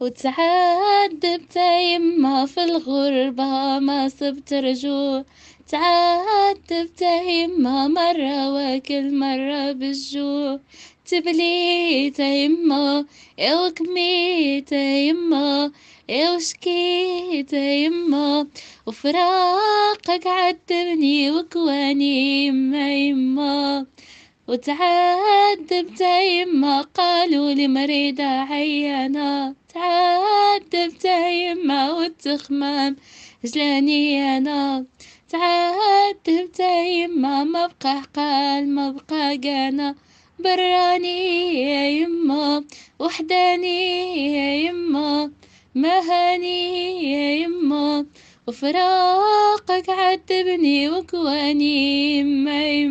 وتعذبت يما في الغربة ما صبت رجوع تعذبت يما مرة وكل مرة بالجوع تبلي تيما وكمي تيما وشكيت يما وفراقك عذبني وكواني يما يما وتعذبت يما قالوا لي مريضة عيانة تعذبت يما والتخمام جلاني أنا تعذبت يما ما بقى حقال ما بقى قانا براني يا يما وحداني يا يما مهاني يا يما وفراقك عذبني وكواني يما